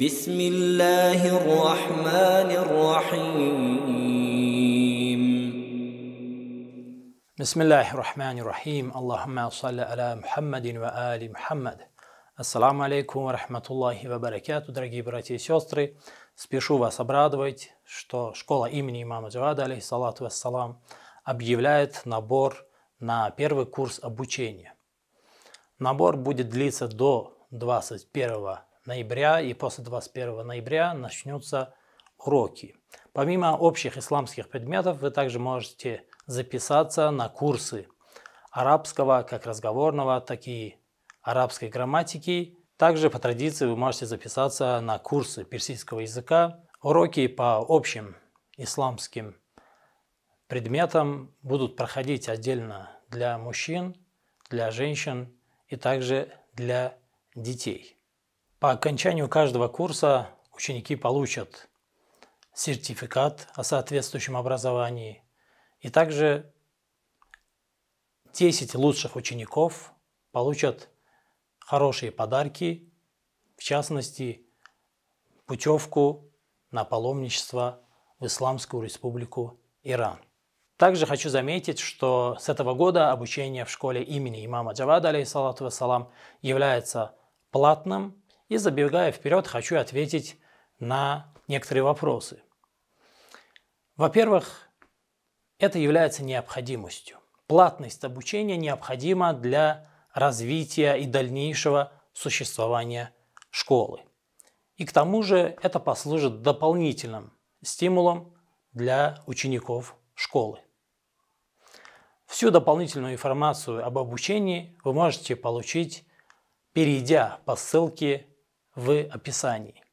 بسم الله الرحمن الرحيم بسم الله الرحمن الرحيم اللهم صل على محمد وآل محمد Ассаламу алейкум ва рахматуллахи ва баракату, дорогие братья и сестры. Спешу вас обрадовать, что школа имени имама Джавада, алейхиссалату вассалам, объявляет набор на первый курс обучения. Набор будет длиться до 21 ноября и после 21 ноября начнутся уроки. Помимо общих исламских предметов, вы также можете записаться на курсы арабского, как разговорного, так и арабской грамматики. Также по традиции вы можете записаться на курсы персидского языка. Уроки по общим исламским предметам будут проходить отдельно для мужчин, для женщин и также для детей. По окончанию каждого курса ученики получат сертификат о соответствующем образовании и также 10 лучших учеников получат хорошие подарки, в частности, путевку на паломничество в Исламскую республику Иран. Также хочу заметить, что с этого года обучение в школе имени имама Джавада, алейхиссалату вассалам, является платным и забегая вперед, хочу ответить на некоторые вопросы. Во-первых, это является необходимостью. Платность обучения необходима для развития и дальнейшего существования школы. И к тому же это послужит дополнительным стимулом для учеников школы. Всю дополнительную информацию об обучении вы можете получить, перейдя по ссылке в описании.